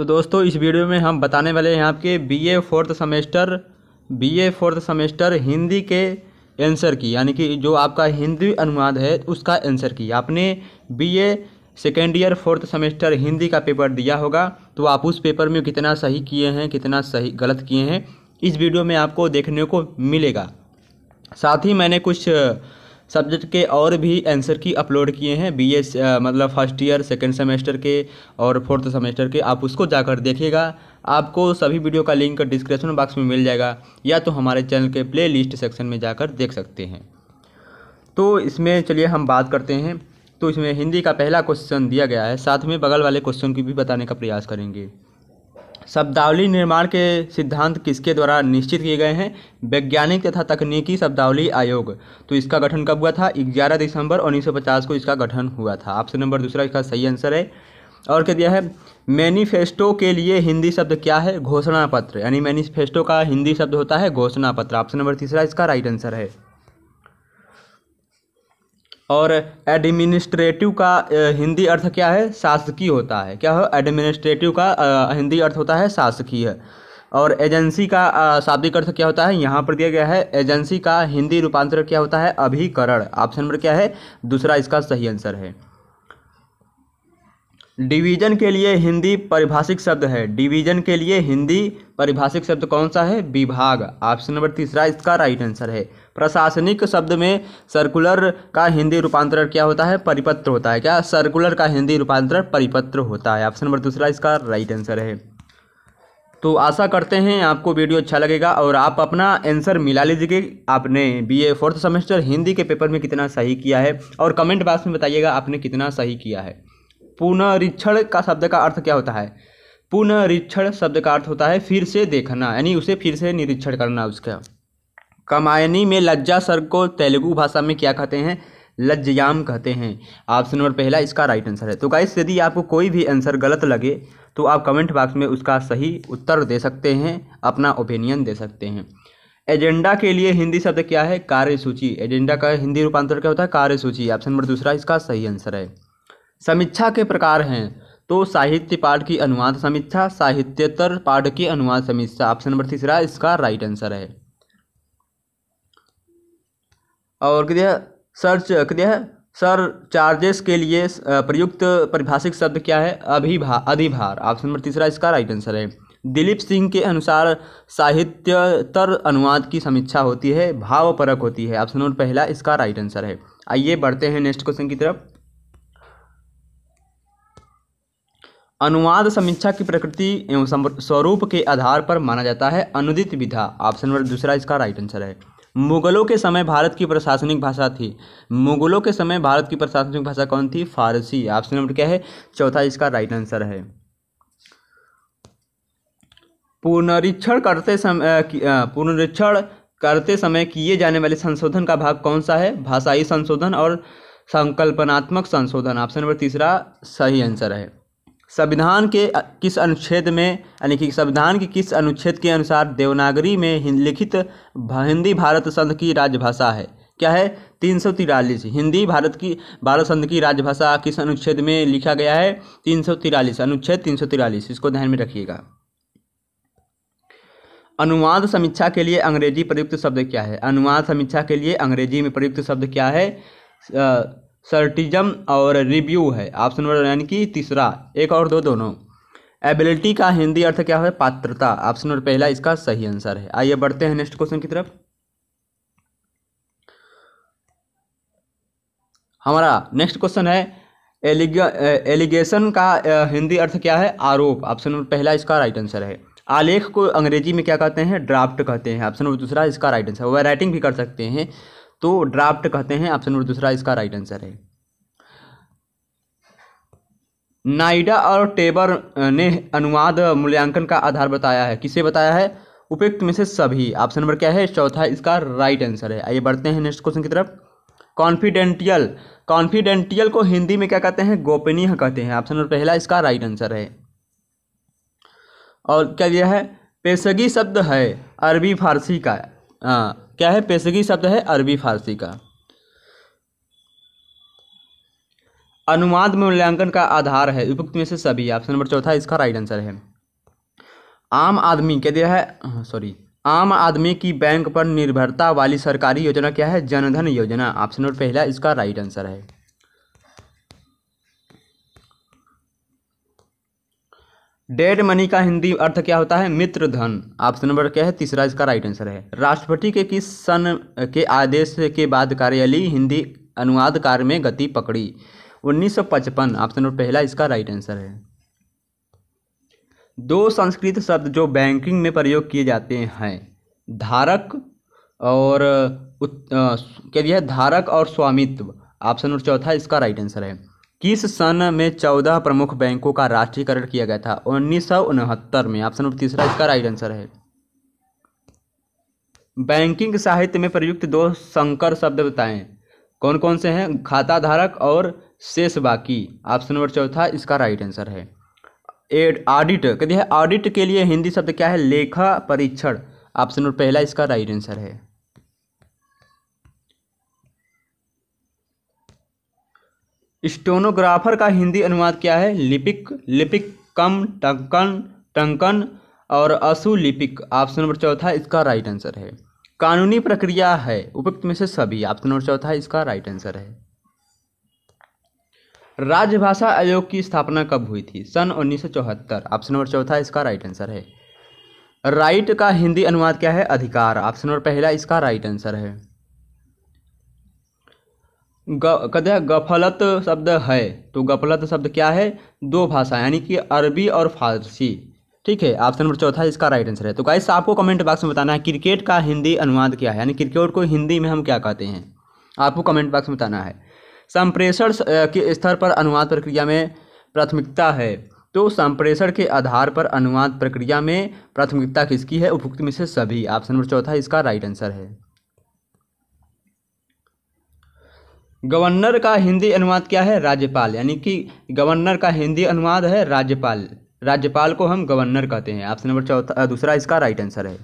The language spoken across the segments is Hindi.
तो दोस्तों इस वीडियो में हम बताने वाले हैं आपके B A fourth semester B A fourth semester Hindi के आंसर की यानी कि जो आपका हिंदी अनुवाद है उसका आंसर की आपने B A second year fourth semester Hindi का पेपर दिया होगा तो आप उस पेपर में कितना सही किए हैं कितना सही गलत किए हैं इस वीडियो में आपको देखने को मिलेगा साथ ही मैंने कुछ सब्जेक्ट के और भी आंसर की अपलोड किए हैं बी एस मतलब फर्स्ट ईयर सेकेंड सेमेस्टर के और फोर्थ सेमेस्टर के आप उसको जाकर देखिएगा आपको सभी वीडियो का लिंक डिस्क्रिप्शन बॉक्स में मिल जाएगा या तो हमारे चैनल के प्ले लिस्ट सेक्शन में जाकर देख सकते हैं तो इसमें चलिए हम बात करते हैं तो इसमें हिंदी का पहला क्वेश्चन दिया गया है साथ में बगल वाले क्वेश्चन की भी बताने का प्रयास करेंगे शब्दावली निर्माण के सिद्धांत किसके द्वारा निश्चित किए गए हैं वैज्ञानिक तथा तकनीकी शब्दावली आयोग तो इसका गठन कब हुआ था 11 दिसंबर 1950 को इसका गठन हुआ था ऑप्शन नंबर दूसरा इसका सही आंसर है और क्या दिया है मैनिफेस्टो के लिए हिंदी शब्द क्या है घोषणा पत्र यानी मैनिफेस्टो का हिंदी शब्द होता है घोषणा पत्र ऑप्शन नंबर तीसरा इसका राइट आंसर है और एडमिनिस्ट्रेटिव का हिंदी अर्थ क्या है शासकीय होता है क्या हो एडमिनिस्ट्रेटिव का हिंदी अर्थ होता है शासकीय और एजेंसी का शाब्दिक अर्थ क्या होता है यहाँ पर दिया गया है एजेंसी का हिंदी रूपांतरण क्या होता है अभिकरण ऑप्शन नंबर क्या है दूसरा इसका सही आंसर है डिवीजन के लिए हिंदी परिभाषिक शब्द है डिवीजन के लिए हिंदी परिभाषिक शब्द कौन सा है विभाग ऑप्शन नंबर तीसरा इसका राइट आंसर है प्रशासनिक शब्द में सर्कुलर का हिंदी रूपांतरण क्या होता है परिपत्र होता है क्या सर्कुलर का हिंदी रूपांतरण परिपत्र होता है ऑप्शन नंबर दूसरा इसका राइट आंसर है तो आशा करते हैं आपको वीडियो अच्छा लगेगा और आप अपना आंसर मिला लीजिए आपने बीए फोर्थ सेमेस्टर हिंदी के पेपर में कितना सही किया है और कमेंट बॉक्स में बताइएगा आपने कितना सही किया है पुनरीक्षण का शब्द का अर्थ क्या होता है पुनरीक्षण शब्द का अर्थ होता है फिर से देखना यानी उसे फिर से निरीक्षण करना उसका कमायनी में लज्जा सर को तेलुगु भाषा में क्या कहते हैं लज्जयाम कहते हैं ऑप्शन नंबर पहला इसका राइट आंसर है तो गाइस यदि आपको कोई भी आंसर गलत लगे तो आप कमेंट बॉक्स में उसका सही उत्तर दे सकते हैं अपना ओपिनियन दे सकते हैं एजेंडा के लिए हिंदी शब्द क्या है कार्यसूची एजेंडा का हिंदी रूपांतर क्या होता है कार्यसूची ऑप्शन नंबर दूसरा इसका सही आंसर है समीक्षा के प्रकार हैं तो साहित्य पाठ की अनुवाद समीक्षा साहित्यतर पाठ की अनुवाद समीक्षा ऑप्शन नंबर तीसरा इसका राइट आंसर है और क्या सर्च क्या सर चार्जेस के लिए प्रयुक्त परिभाषिक शब्द क्या है अभिभा अधिभार ऑप्शन नंबर तीसरा इसका राइट आंसर है दिलीप सिंह के अनुसार साहित्यतर अनुवाद की समीक्षा होती है भावपरक होती है ऑप्शन नंबर पहला इसका राइट आंसर है आइए बढ़ते हैं नेक्स्ट क्वेश्चन की तरफ अनुवाद समीक्षा की प्रकृति एवं स्वरूप के आधार पर माना जाता है अनुदित विधा ऑप्शन नंबर दूसरा इसका राइट आंसर है मुगलों के समय भारत की प्रशासनिक भाषा थी मुगलों के समय भारत की प्रशासनिक भाषा कौन थी फारसी ऑप्शन नंबर क्या है चौथा इसका राइट आंसर है पुनरीक्षण करते समय पुनरीक्षण करते समय किए जाने वाले संशोधन का भाग कौन सा है भाषाई संशोधन और संकल्पनात्मक संशोधन ऑप्शन नंबर तीसरा सही आंसर है संविधान के किस अनुच्छेद में यानी कि संविधान के किस अनुच्छेद के अनुसार देवनागरी में लिखित हिंदी भारत संघ की राजभाषा है क्या है तीन सौ तिरालीस हिंदी भारत की भारत संघ की राजभाषा किस अनुच्छेद में लिखा गया है तीन सौ तिरालीस अनुच्छेद तीन सौ तिरालीस इसको ध्यान में रखिएगा अनुवाद समीक्षा के लिए अंग्रेजी प्रयुक्त शब्द क्या है अनुवाद समीक्षा के लिए अंग्रेजी में प्रयुक्त शब्द क्या है सर्टिज्म और रिव्यू है ऑप्शन नंबर यानी कि तीसरा एक और दो दोनों एबिलिटी का हिंदी अर्थ क्या है पात्रता ऑप्शन नंबर पहला इसका सही आंसर है आइए बढ़ते हैं नेक्स्ट क्वेश्चन की तरफ हमारा नेक्स्ट क्वेश्चन है एलिग एलिगेशन का हिंदी अर्थ क्या है आरोप ऑप्शन नंबर पहला इसका राइट आंसर है आलेख को अंग्रेजी में क्या कहते हैं ड्राफ्ट कहते हैं ऑप्शन नंबर दूसरा इसका राइट आंसर वह राइटिंग भी कर सकते हैं तो ड्राफ्ट कहते हैं ऑप्शन नंबर दूसरा इसका राइट आंसर है नाइडा और टेबर ने अनुवाद मूल्यांकन का आधार बताया है किसे बताया है उपयुक्त में से सभी ऑप्शन नंबर क्या है चौथा इसका राइट आंसर है आइए बढ़ते हैं नेक्स्ट क्वेश्चन की तरफ कॉन्फिडेंटियल कॉन्फिडेंटियल को हिंदी में क्या कहते हैं गोपनीय कहते हैं ऑप्शन नंबर पहला इसका राइट आंसर है और क्या दिया है पेशगी शब्द है अरबी फारसी का क्या है पेशगी शब्द है अरबी फारसी का अनुवाद मूल्यांकन का आधार है उपयुक्त में से सभी ऑप्शन नंबर चौथा इसका राइट आंसर है आम आदमी क्या दिया है सॉरी हाँ, आम आदमी की बैंक पर निर्भरता वाली सरकारी योजना क्या है जनधन योजना ऑप्शन नंबर पहला इसका राइट आंसर है डेड मनी का हिंदी अर्थ क्या होता है मित्र धन ऑप्शन नंबर क्या है तीसरा इसका राइट आंसर है राष्ट्रपति के किस सन के आदेश के बाद कार्यालय हिंदी अनुवाद कार्य में गति पकड़ी 1955 ऑप्शन नंबर पहला इसका राइट आंसर है दो संस्कृत शब्द जो बैंकिंग में प्रयोग किए जाते हैं धारक और कह दिया धारक और स्वामित्व ऑप्शन नंबर चौथा इसका राइट आंसर है किस सन में चौदह प्रमुख बैंकों का राष्ट्रीयकरण किया गया था उन्नीस में ऑप्शन नंबर तीसरा इसका राइट आंसर है बैंकिंग साहित्य में प्रयुक्त दो संकर शब्द बताएं कौन कौन से हैं खाता धारक और शेष बाकी ऑप्शन नंबर चौथा इसका राइट आंसर है एड ऑडिट कहते हैं ऑडिट के लिए हिंदी शब्द क्या है लेखा परीक्षण ऑप्शन नंबर पहला इसका राइट आंसर है स्टोनोग्राफर का हिंदी अनुवाद क्या है लिपिक लिपिक कम टंकन टंकन और असुलिपिक ऑप्शन नंबर चौथा इसका राइट आंसर है कानूनी प्रक्रिया है उपयुक्त में से सभी ऑप्शन नंबर चौथा इसका राइट आंसर है राज्यभाषा आयोग की स्थापना कब हुई थी सन उन्नीस ऑप्शन नंबर चौथा इसका राइट आंसर है राइट का हिंदी अनुवाद क्या है अधिकार ऑप्शन नंबर पहला इसका राइट आंसर है ग कहते हैं गफलत शब्द है तो गफलत शब्द क्या है दो भाषा यानी कि अरबी और फारसी ठीक है ऑप्शन नंबर चौथा इसका राइट आंसर है तो गाइस आपको कमेंट बॉक्स में बताना है क्रिकेट का हिंदी अनुवाद क्या है यानी क्रिकेट को हिंदी में हम क्या कहते हैं आपको कमेंट बॉक्स में बताना है संप्रेषण के स्तर पर अनुवाद प्रक्रिया में प्राथमिकता है तो संप्रेषण के आधार पर अनुवाद प्रक्रिया में प्राथमिकता किसकी है उपभुक्त में से सभी ऑप्शन नंबर चौथा इसका राइट आंसर है गवर्नर का हिंदी अनुवाद क्या है राज्यपाल यानी कि गवर्नर का हिंदी अनुवाद है राज्यपाल राज्यपाल को हम गवर्नर कहते हैं ऑप्शन नंबर चौथा दूसरा इसका राइट आंसर है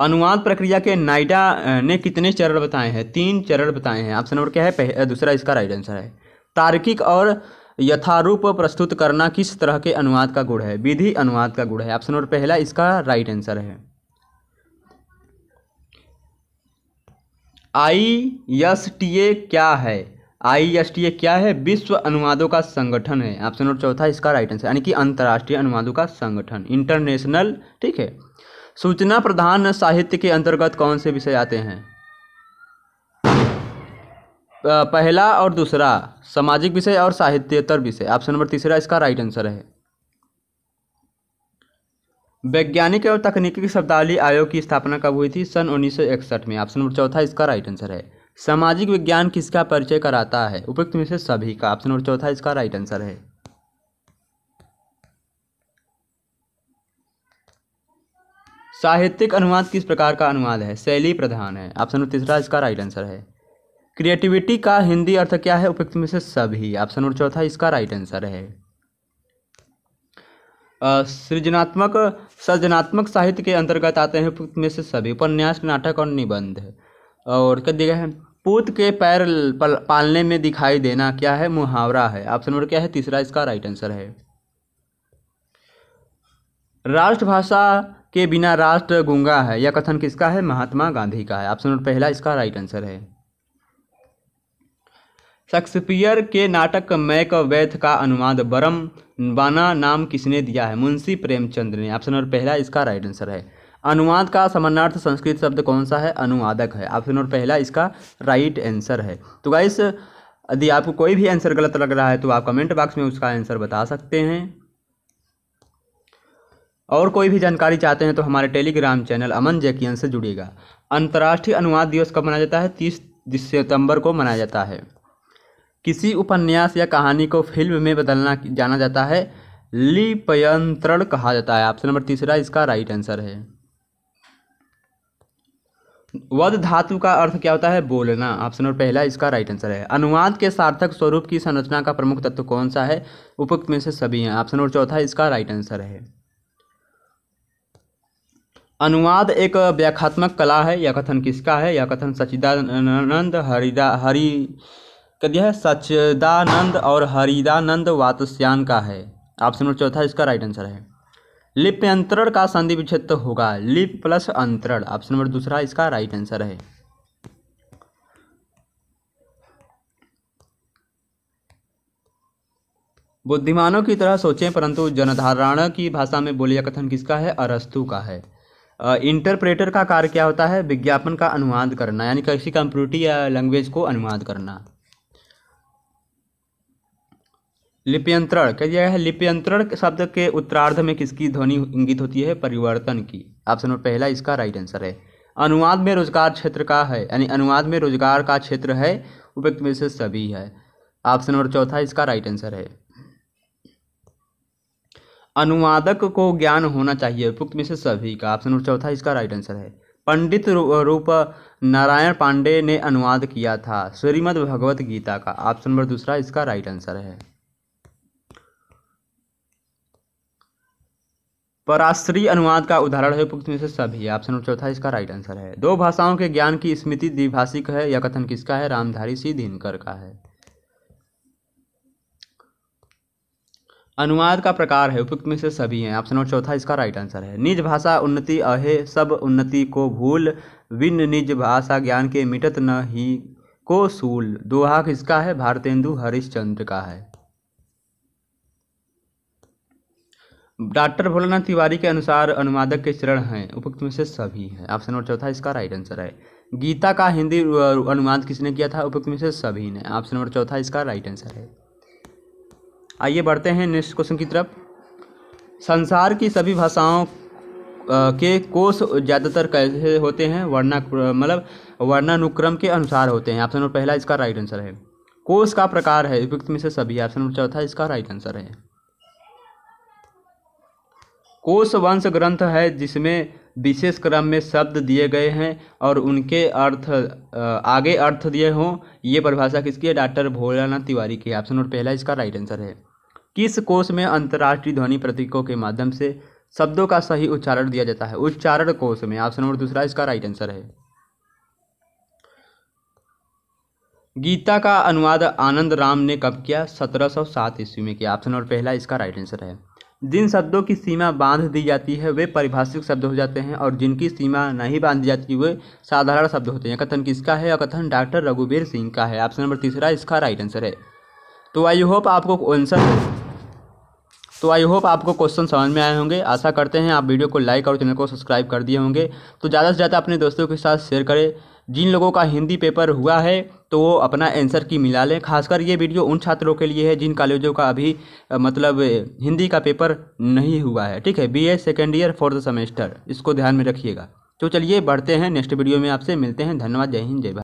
अनुवाद प्रक्रिया के नाइडा ने कितने चरण बताए हैं तीन चरण बताए हैं ऑप्शन नंबर क्या है दूसरा इसका राइट आंसर है तार्किक और यथारूप प्रस्तुत करना किस तरह के अनुवाद का गुण है विधि अनुवाद का गुण है ऑप्शन नंबर पहला इसका राइट आंसर है आई एस टी ए क्या है आई एस टी ए क्या है विश्व अनुवादों का संगठन है ऑप्शन नंबर चौथा इसका राइट आंसर यानी कि अंतर्राष्ट्रीय अनुवादों का संगठन इंटरनेशनल ठीक है सूचना प्रधान साहित्य के अंतर्गत कौन से विषय आते हैं पहला और दूसरा सामाजिक विषय और साहित्यतर विषय ऑप्शन नंबर तीसरा इसका राइट आंसर है वैज्ञानिक एवं तकनीकी शब्दावली आयोग की स्थापना कब हुई थी सन उन्नीस में ऑप्शन नंबर चौथा इसका राइट आंसर है सामाजिक विज्ञान किसका परिचय कराता है उपयुक्त में से सभी का ऑप्शन नंबर चौथा इसका राइट आंसर है साहित्यिक अनुवाद किस प्रकार का अनुवाद है शैली प्रधान है ऑप्शन नंबर तीसरा इसका राइट आंसर है क्रिएटिविटी का हिंदी अर्थ क्या है उपयुक्त में से सभी ऑप्शन नंबर चौथा इसका राइट आंसर है सृजनात्मक सृजनात्मक साहित्य के अंतर्गत आते हैं में से सभी उपन्यास नाटक और निबंध और क्या दिया है पुत के पैर पालने में दिखाई देना क्या है मुहावरा है ऑप्शन नंबर क्या है तीसरा इसका राइट आंसर है राष्ट्रभाषा के बिना राष्ट्र गुंगा है यह कथन किसका है महात्मा गांधी का है ऑप्शन नंबर पहला इसका राइट आंसर है शेक्सपियर के नाटक मैक वैथ का अनुवाद बरम बाना नाम किसने दिया है मुंशी प्रेमचंद ने ऑप्शन नंबर पहला इसका राइट आंसर है अनुवाद का समानार्थ संस्कृत शब्द कौन सा है अनुवादक है ऑप्शन नंबर पहला इसका राइट आंसर है तो गाइस यदि आपको कोई भी आंसर गलत लग रहा है तो आप कमेंट बॉक्स में उसका आंसर बता सकते हैं और कोई भी जानकारी चाहते हैं तो हमारे टेलीग्राम चैनल अमन जैकियन से जुड़िएगा अंतर्राष्ट्रीय अनुवाद दिवस कब मनाया जाता है तीस सितंबर को मनाया जाता है किसी उपन्यास या कहानी को फिल्म में बदलना जाना जाता है लिपयंत्रण कहा जाता है ऑप्शन नंबर तीसरा इसका राइट आंसर है वध धातु का अर्थ क्या होता है बोलना ऑप्शन नंबर पहला इसका राइट आंसर है अनुवाद के सार्थक स्वरूप की संरचना का प्रमुख तत्व कौन सा है उपयुक्त में से सभी हैं ऑप्शन नंबर चौथा इसका राइट आंसर है अनुवाद एक व्याख्यात्मक कला है या कथन किसका है या कथन सचिदानंद हरिदा हरि यह सचदानंद और हरिदानंद वातस्यान का है ऑप्शन नंबर चौथा इसका राइट आंसर है लिप अंतरण का संधि विच्छेद होगा लिप प्लस अंतरण ऑप्शन नंबर दूसरा इसका राइट आंसर है बुद्धिमानों की तरह सोचें परंतु जनधारण की भाषा में बोलिया कथन किसका है अरस्तु का है इंटरप्रेटर का कार्य क्या होता है विज्ञापन का अनुवाद करना यानी किसी कंप्यूटर या लैंग्वेज को अनुवाद करना लिप्यंत्रण कह दिया है लिप्यंत्रण शब्द के उत्तरार्ध में किसकी ध्वनि इंगित होती है परिवर्तन की ऑप्शन नंबर पहला इसका राइट आंसर है अनुवाद में रोजगार क्षेत्र का है यानी अनुवाद में रोजगार का क्षेत्र है उपयुक्त में से सभी है ऑप्शन नंबर चौथा इसका राइट आंसर है अनुवादक को ज्ञान होना चाहिए उपयुक्त में से सभी का ऑप्शन नंबर चौथा इसका राइट आंसर है पंडित रूप नारायण पांडे ने अनुवाद किया था श्रीमद भगवत गीता का ऑप्शन नंबर दूसरा इसका राइट आंसर है पराश्री अनुवाद का उदाहरण है उपयुक्त में से सभी ऑप्शन नंबर चौथा इसका राइट आंसर है दो भाषाओं के ज्ञान की स्मृति द्विभाषिक है या कथन किसका है रामधारी सिंह दिनकर का है अनुवाद का प्रकार है उपयुक्त में से सभी हैं ऑप्शन नंबर चौथा इसका राइट आंसर है निज भाषा उन्नति अहे सब उन्नति को भूल विन निज भाषा ज्ञान के मिटत न ही को सूल दोहा किसका है भारतेंदु हरिश्चंद्र का है डॉक्टर भोलानाथ तिवारी के अनुसार अनुवादक के चरण हैं उपयुक्त में से सभी हैं ऑप्शन नंबर चौथा इसका राइट आंसर है गीता का हिंदी अनुवाद किसने किया था उपयुक्त में से सभी ने ऑप्शन नंबर चौथा इसका राइट आंसर है आइए बढ़ते हैं नेक्स्ट क्वेश्चन की तरफ संसार की सभी भाषाओं के कोष ज़्यादातर कैसे होते हैं वर्णा मतलब वर्णानुक्रम के अनुसार होते हैं ऑप्शन नंबर पहला इसका राइट आंसर है कोष का प्रकार है उपयुक्त में से सभी ऑप्शन नंबर चौथा इसका राइट आंसर है कोश वंश ग्रंथ है जिसमें विशेष क्रम में शब्द दिए गए हैं और उनके अर्थ आगे अर्थ दिए हों ये परिभाषा किसकी है डॉक्टर भोलानाथ तिवारी की ऑप्शन नंबर पहला इसका राइट आंसर है किस कोष में अंतर्राष्ट्रीय ध्वनि प्रतीकों के माध्यम से शब्दों का सही उच्चारण दिया जाता है उच्चारण कोष में ऑप्शन नंबर दूसरा इसका राइट आंसर है गीता का अनुवाद आनंद राम ने कब किया सत्रह सौ सात ईस्वी में किया ऑप्शन नंबर पहला इसका राइट आंसर है जिन शब्दों की सीमा बांध दी जाती है वे परिभाषिक शब्द हो जाते हैं और जिनकी सीमा नहीं बांधी जाती वे साधारण शब्द होते हैं कथन किसका है और कथन डॉक्टर रघुवीर सिंह का है ऑप्शन नंबर तीसरा इसका राइट आंसर है तो आई होप आपको आंसर तो आई होप आपको क्वेश्चन समझ में आए होंगे आशा करते हैं आप वीडियो को लाइक और चैनल को सब्सक्राइब कर दिए होंगे तो ज़्यादा से ज़्यादा अपने दोस्तों के साथ शेयर करें जिन लोगों का हिंदी पेपर हुआ है तो वो अपना आंसर की मिला लें खासकर ये वीडियो उन छात्रों के लिए है जिन कॉलेजों का अभी मतलब हिंदी का पेपर नहीं हुआ है ठीक है B A second year fourth semester इसको ध्यान में रखिएगा तो चलिए बढ़ते हैं नेक्स्ट वीडियो में आपसे मिलते हैं धन्यवाद जय हिंद जय